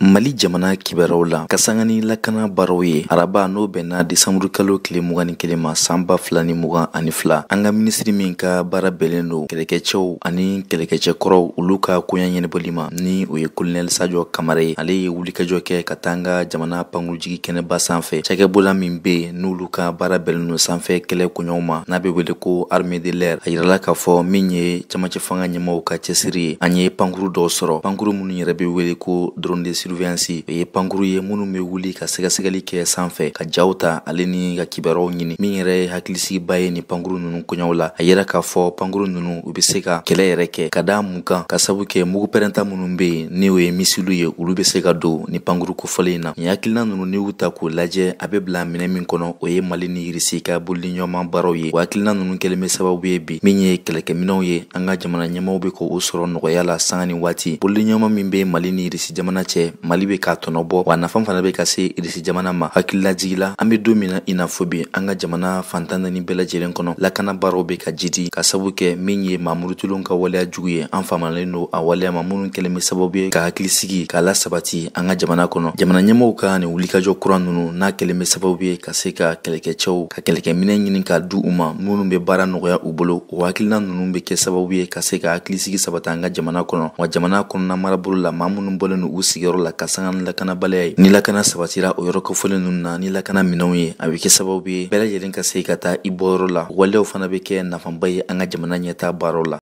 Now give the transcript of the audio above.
mali jamana kibaruyaw la ka sanga ni lakana baaraw ye araba n'o bɛnna desanburukalo tile mugan ni kelen ma saan ba fila ni mugan ani fila an ka minisiri min ka baara bɛnnen don kɛlɛkɛcɛw ani kɛlɛkɛcɛkɔrɔw olu ka koya ɲɛnɛbɔli ma ni o ye kolonɛl sajɔ kamara ye ale ye wulikajɔ kɛ ka taa n ka jamana pankurujigi kɛnɛba fɛ cɛkɛbɔla min be n'olu ka baara bɛnnen don sanfɛ kɛlɛ koɲɔw ma n'a be wele ko arme de lɛr a yirala k'a fɔ min ye camacɛ fanga ɲɛmaw ka cɛsiri ye an ye pankuru dɔw sɔrɔ pankuru minnw yɛrɛ be wele ko drone surveillance o ye pankuru ye minnu be wuli ka sɛgɛsɛgɛli kɛ sanfɛ ka jaw ta ale ni ka kibaruw ɲini min yɛrɛ hakilisigiba ye ni pankuru nunu kɔɲɔw la a yira k'a fɔ pankuru nunu u be se ka kɛlɛ yɛrɛ kɛ ka da mun kan ka sabu kɛ mugu minnw be yen ni o ye misiliw ye olu be se ka don ni pankuru kofɔlen in na ni hakilina nunu n'i u ta k'o lajɛ a be bila minɛ min kɔnɔ o ye mali ni irisi ka bolili ɲɔgɔnma baaraw ye o hakilina nunu kelen be sababu ye bi min ye kɛlɛkɛminɛw ye an ka jamana ɲɛmaw bɛ k'o sɔrɔ nɔgɔya la sanga ni waati bolili ɲɔgɔnma min be mali ni irisi jamana cɛ mali be k'a tɔnɔ bɔ wa nafan fana be ka se irisi jamana ma hakililajigi la an be don min na i n'a fɔ bi an ka jamana fantan naani bɛɛ kɔnɔ lakana baaraw be ka jidi ka sabu kɛ min ye mamurutulenw ka waleya jugu ye an faamalen do a waleya ma minnu kɛlen be sababu ye ka hakilisigi k'a lasabati an ka jamana kɔnɔ jamana ɲɛmɔgɔw ka nin wulikajɔ kura nunu n'a kelen be sababu ye ka se ka kɛlɛkɛcɛw ka kɛlɛkɛminɛ ɲini ka du u ma minnu be baara nɔgɔya u bolo o hakilina nunu be kɛ sababu ye ka se ka hakilisigi sabati an ka jamana kɔnɔ wa jamana kɔnɔna marabolo la ma minnu bɔlen u sigiyɔrɔ la la ka sanga ni lakanabaliya ye ni lakana sabatira o yɔrɔ kofɔlen nunu na ni lakana minɛnw ye a be kɛ sababu ye bɛɛ lajɛlen ka se ka taa i bɔyɔrɔ la waleyaw fana be kɛ nafanba ye an ka jamana ɲɛta baaraw la